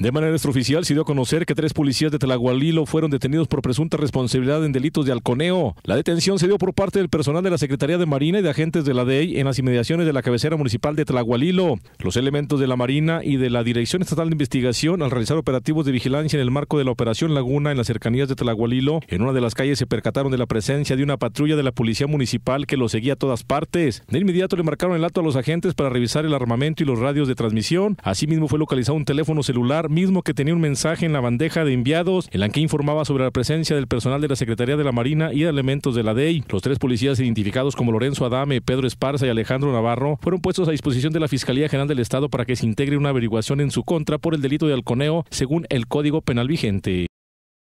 De manera extraoficial se dio a conocer que tres policías de Tlahualilo fueron detenidos por presunta responsabilidad en delitos de halconeo. La detención se dio por parte del personal de la Secretaría de Marina y de agentes de la DEI en las inmediaciones de la cabecera municipal de Tlahualilo. Los elementos de la Marina y de la Dirección Estatal de Investigación al realizar operativos de vigilancia en el marco de la Operación Laguna en las cercanías de Tlahualilo, en una de las calles se percataron de la presencia de una patrulla de la Policía Municipal que los seguía a todas partes. De inmediato le marcaron el acto a los agentes para revisar el armamento y los radios de transmisión. Asimismo fue localizado un teléfono celular mismo que tenía un mensaje en la bandeja de enviados en la que informaba sobre la presencia del personal de la Secretaría de la Marina y de elementos de la DEI. Los tres policías identificados como Lorenzo Adame, Pedro Esparza y Alejandro Navarro fueron puestos a disposición de la Fiscalía General del Estado para que se integre una averiguación en su contra por el delito de alconeo según el Código Penal vigente.